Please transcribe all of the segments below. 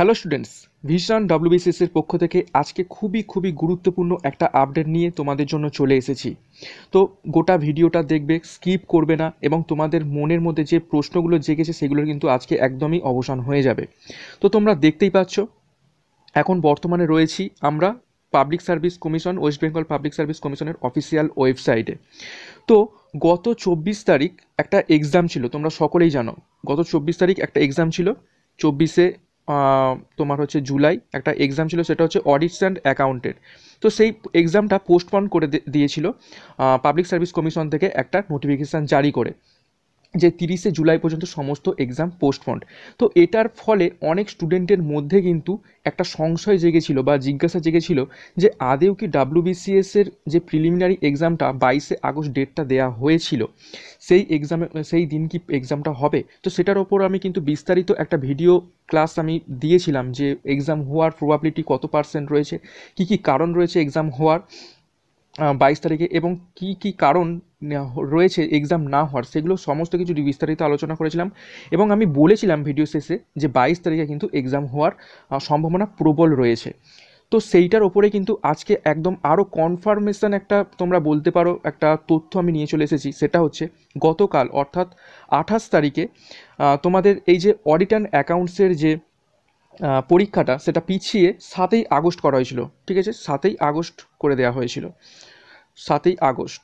hello students vision WBCS এর পক্ষ থেকে আজকে খুবই খুবই গুরুত্বপূর্ণ একটা আপডেট নিয়ে তোমাদের জন্য চলে এসেছি তো গোটা ভিডিওটা দেখবে স্কিপ করবে না এবং তোমাদের মনের মধ্যে যে প্রশ্নগুলো জেগেছে সেগুলোর কিন্তু আজকে একদমই অবসান হয়ে যাবে তো তোমরা দেখতেই পাচ্ছ এখন বর্তমানে রয়েছি আমরা public service commission West Bengal public service কমিশনের অফিসিয়াল ওয়েবসাইটে তো গত চব্বিশ তারিখ একটা এক্সাম ছিল তোমরা সকলেই জানো গত চব্বিশ তারিখ একটা এক্সাম ছিল চব্বিশে তোমার হচ্ছে জুলাই একটা এক্সাম ছিল সেটা হচ্ছে অডিটস অ্যান্ড অ্যাকাউন্টের তো সেই এক্সামটা পোস্টপন করে দিয়েছিল পাবলিক সার্ভিস কমিশন থেকে একটা নোটিফিকেশান জারি করে যে তিরিশে জুলাই পর্যন্ত সমস্ত এক্সাম পোস্টপন্ড তো এটার ফলে অনেক স্টুডেন্টের মধ্যে কিন্তু একটা সংশয় জেগেছিল বা জিজ্ঞাসা জেগেছিল যে আদেও কি ডাব্লিউবিসিএসের যে প্রিলিমিনারি এক্সামটা বাইশে আগস্ট ডেটটা দেয়া হয়েছিল সেই এক্সামে সেই দিন কি এক্সামটা হবে তো সেটার ওপর আমি কিন্তু বিস্তারিত একটা ভিডিও ক্লাস আমি দিয়েছিলাম যে এক্সাম হওয়ার প্রবাবিলিটি কত পার্সেন্ট রয়েছে কি কি কারণ রয়েছে এক্সাম হওয়ার বাইশ তারিখে এবং কি কি কারণ রয়েছে এক্সাম না হওয়ার সেগুলো সমস্ত কিছু বিস্তারিত আলোচনা করেছিলাম এবং আমি বলেছিলাম ভিডিও শেষে যে বাইশ তারিখে কিন্তু এক্সাম হওয়ার সম্ভাবনা প্রবল রয়েছে তো সেইটার ওপরে কিন্তু আজকে একদম আরও কনফার্মেশন একটা তোমরা বলতে পারো একটা তথ্য আমি নিয়ে চলে এসেছি সেটা হচ্ছে গতকাল অর্থাৎ আঠাশ তারিখে তোমাদের এই যে অডিট অ্যান্ড অ্যাকাউন্টসের যে পরীক্ষাটা সেটা পিছিয়ে সাতই আগস্ট করা হয়েছিল ঠিক আছে সাতই আগস্ট করে দেওয়া হয়েছিল সাতই আগস্ট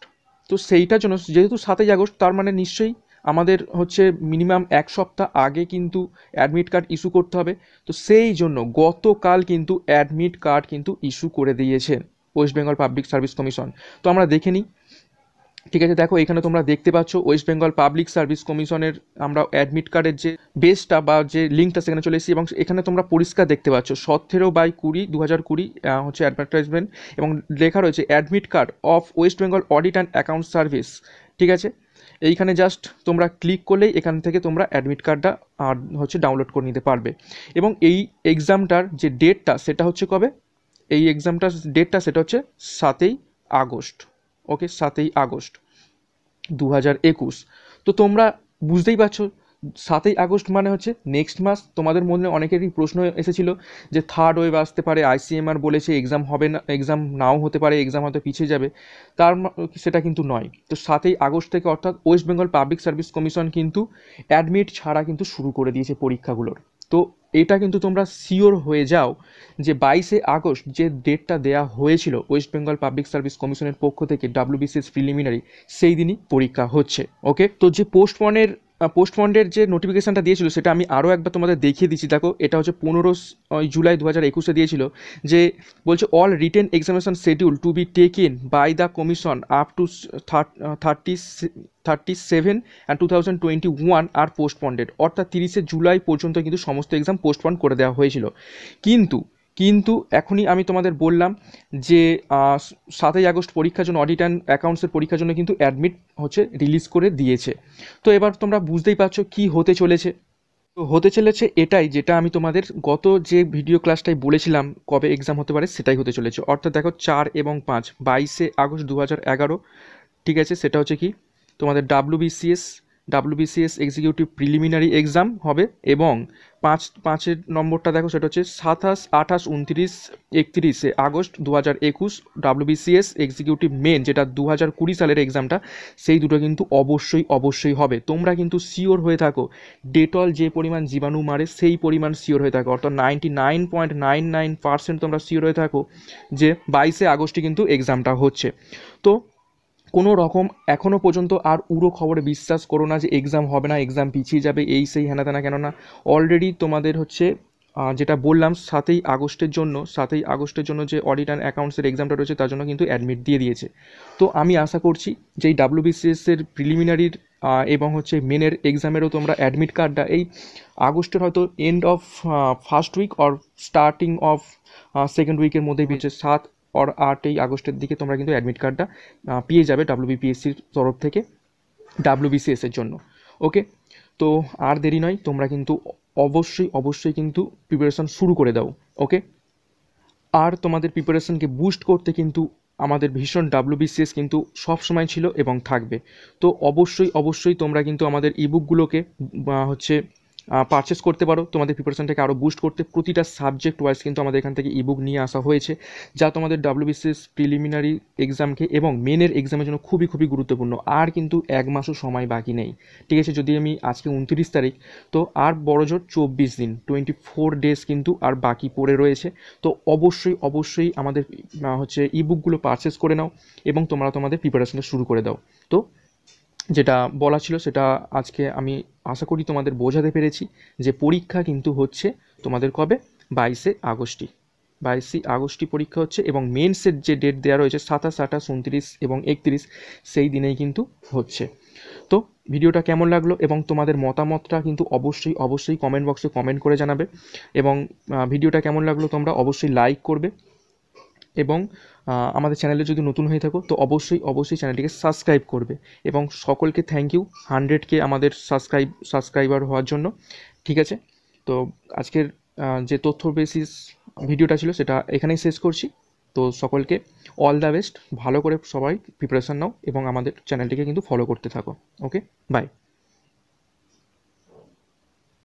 তো সেইটার জন্য যেহেতু সাতই আগস্ট তার মানে নিশ্চয়ই আমাদের হচ্ছে মিনিমাম এক সপ্তাহ আগে কিন্তু অ্যাডমিট কার্ড ইস্যু করতে হবে তো সেই জন্য গতকাল কিন্তু অ্যাডমিট কার্ড কিন্তু ইস্যু করে দিয়েছে West Bengal public service commission তো আমরা দেখে নিই ঠিক আছে দেখো এখানে তোমরা দেখতে পাচ্ছ ওয়েস্ট বেঙ্গল পাবলিক সার্ভিস কমিশনের আমরা অ্যাডমিট কার্ডের যে বেসটা বা যে লিঙ্কটা সেখানে চলে এসেছি এবং এখানে তোমরা পরিষ্কার দেখতে পাচ্ছ সতেরো বাই কুড়ি দু হাজার কুড়ি হচ্ছে অ্যাডভার্টাইজমেন্ট এবং লেখা রয়েছে admit card of West Bengal audit and account service ঠিক আছে এইখানে জাস্ট তোমরা ক্লিক করলেই এখান থেকে তোমরা অ্যাডমিট কার্ডটা আর হচ্ছে ডাউনলোড করে নিতে পারবে এবং এই এক্সামটার যে ডেটটা সেটা হচ্ছে কবে এই এক্সামটার ডেটটা সেটা হচ্ছে সাতই আগস্ট ওকে সাতই আগস্ট দু হাজার একুশ তো তোমরা বুঝতেই পারছো সাতই আগস্ট মানে হচ্ছে নেক্সট মাস তোমাদের মনে অনেকেরই প্রশ্ন এসেছিল যে থার্ড ওয়েভ আসতে পারে আইসিএমআর বলেছে এক্সাম হবে না এক্সাম নাও হতে পারে এক্সাম হয়তো পিছিয়ে যাবে তার সেটা কিন্তু নয় তো সাতই আগস্ট থেকে অর্থাৎ West Bengal public service commission কিন্তু অ্যাডমিট ছাড়া কিন্তু শুরু করে দিয়েছে পরীক্ষাগুলোর তো এটা কিন্তু তোমরা সিওর হয়ে যাও যে বাইশে আগস্ট যে ডেটটা দেয়া হয়েছিল ওয়েস্ট বেঙ্গল পাবলিক সার্ভিস কমিশনের পক্ষ থেকে ডাব্লিউবিসিএস প্রিলিমিনারি সেই দিনই পরীক্ষা হচ্ছে ওকে তো যে পোস্টপনের পোস্টমন্ডের যে নোটিফিকেশানটা দিয়েছিল সেটা আমি আরও একবার তোমাদের দেখিয়ে দিচ্ছি দেখো এটা হচ্ছে পনেরো জুলাই দু হাজার একুশে দিয়েছিল যে বলছে all written examination schedule to be in by the commission up to thirty thirty seven and two thousand twenty one are postponed অর্থাৎ তিরিশে জুলাই পর্যন্ত কিন্তু সমস্ত এক্সাম পোস্টপন্ড করে দেওয়া হয়েছিল কিন্তু কিন্তু এখনই আমি তোমাদের বললাম যে সাতই আগস্ট পরীক্ষার জন্য অডিট অ্যান্ড অ্যাকাউন্টসের পরীক্ষার জন্য কিন্তু অ্যাডমিট হচ্ছে রিলিজ করে দিয়েছে তো এবার তোমরা বুঝতেই পারছো কি হতে চলেছে তো হতে চলেছে এটাই যেটা আমি তোমাদের গত যে ভিডিও ক্লাসটাই বলেছিলাম কবে এক্সাম হতে পারে সেটাই হতে চলেছে অর্থাৎ দেখো চার এবং পাঁচ বাইশে আগস্ট দু ঠিক আছে সেটা হচ্ছে কি তোমাদের BCS WBCS executive preliminary exam হবে এবং পাঁচ পাঁচের নম্বরটা দেখো সেটা হচ্ছে সাতাশ আঠাশ উনত্রিশ একত্রিশে আগস্ট দু হাজার একুশ ডাব্লুবিসিএস এক্সিকিউটিভ মেন যেটা দু হাজার কুড়ি সালের এক্সামটা সেই দুটো কিন্তু অবশ্যই অবশ্যই হবে তোমরা কিন্তু শিওর হয়ে থাকো ডেটল যে পরিমাণ জীবাণু মারে সেই পরিমাণ শিওর হয়ে থাকো অর্থাৎ ninety nine point nine nine percent তোমরা শিওর হয়ে থাকো যে বাইশে আগস্টে কিন্তু এক্সামটা হচ্ছে তো কোনো রকম এখনও পর্যন্ত আর উড়ো খবরে বিশ্বাস করো না যে এক্সাম হবে না এক্সাম পিছিয়ে যাবে এই সেই হেনা তেনা কেননা অলরেডি তোমাদের হচ্ছে যেটা বললাম সাতই আগস্টের জন্য সাতই আগস্টের জন্য যে অডিট অ্যান্ড অ্যাকাউন্টসের এক্সামটা রয়েছে তার জন্য কিন্তু অ্যাডমিট দিয়ে দিয়েছে তো আমি আশা করছি যে এই ডাব্লিউবিসিএসের প্রিলিমিনারির এবং হচ্ছে মেনের এক্সামেরও তোমরা অ্যাডমিট কার্ডটা এই আগস্টের হয়তো end of first week or starting of second উইকের মধ্যে পেয়েছে সাত অর আটই আগস্টের দিকে তোমরা কিন্তু অ্যাডমিট কার্ডটা পেয়ে যাবে ডাব্লিউবিপিএসসির তরফ থেকে ডাব্লিউবিসিএসের জন্য ওকে তো আর দেরি নয় তোমরা কিন্তু অবশ্যই অবশ্যই কিন্তু প্রিপারেশান শুরু করে দাও ওকে আর তোমাদের প্রিপারেশানকে বুস্ট করতে কিন্তু আমাদের ভীষণ ডাব্লিউবিসিএস কিন্তু সবসময় ছিল এবং থাকবে তো অবশ্যই অবশ্যই তোমরা কিন্তু আমাদের ইবুকগুলোকে হচ্ছে পারচেস করতে পারো তোমাদের প্রিপারেশনটাকে আরও বুস্ট করতে প্রতিটা সাবজেক্ট ওয়াইজ কিন্তু আমাদের এখান থেকে ইবুক নিয়ে আসা হয়েছে যা তোমাদের ডাব্লিউবিসিএস প্রিলিমিনারি এক্সামকে এবং মেনের এক্সামের জন্য খুবই খুবই গুরুত্বপূর্ণ আর কিন্তু এক মাসও সময় বাকি নেই ঠিক আছে যদি আমি আজকে উনত্রিশ তারিখ তো আর জোর চব্বিশ দিন টোয়েন্টি ফোর ডেজ কিন্তু আর বাকি পড়ে রয়েছে তো অবশ্যই অবশ্যই আমাদের হচ্ছে ইবুকগুলো পারচেস করে নাও এবং তোমরা তোমাদের প্রিপারেশনটা শুরু করে দাও তো যেটা বলা ছিল সেটা আজকে আমি আশা করি তোমাদের বোঝাতে পেরেছি যে পরীক্ষা কিন্তু হচ্ছে তোমাদের কবে বাইশে আগস্টই বাইশে আগস্টই পরীক্ষা হচ্ছে এবং মেন্সের যে ডেট দেওয়া রয়েছে সাতাশ আঠাশ উনত্রিশ এবং একত্রিশ সেই দিনেই কিন্তু হচ্ছে তো ভিডিওটা কেমন লাগলো এবং তোমাদের মতামতটা কিন্তু অবশ্যই অবশ্যই কমেন্ট বক্সে কমেন্ট করে জানাবে এবং ভিডিওটা কেমন লাগলো তোমরা অবশ্যই লাইক করবে এবং আমাদের চ্যানেলে যদি নতুন হয়ে থাকো তো অবশ্যই অবশ্যই চ্যানেলটিকে সাবস্ক্রাইব করবে এবং সকলকে থ্যাংক ইউ হান্ড্রেডকে আমাদের সাবস্ক্রাইব সাবস্ক্রাইবার হওয়ার জন্য ঠিক আছে তো আজকের যে তথ্য বেসিস ভিডিওটা ছিল সেটা এখানেই শেষ করছি তো সকলকে অল দ্য বেস্ট ভালো করে সবাই প্রিপারেশান নাও এবং আমাদের চ্যানেলটিকে কিন্তু ফলো করতে থাকো ওকে বাই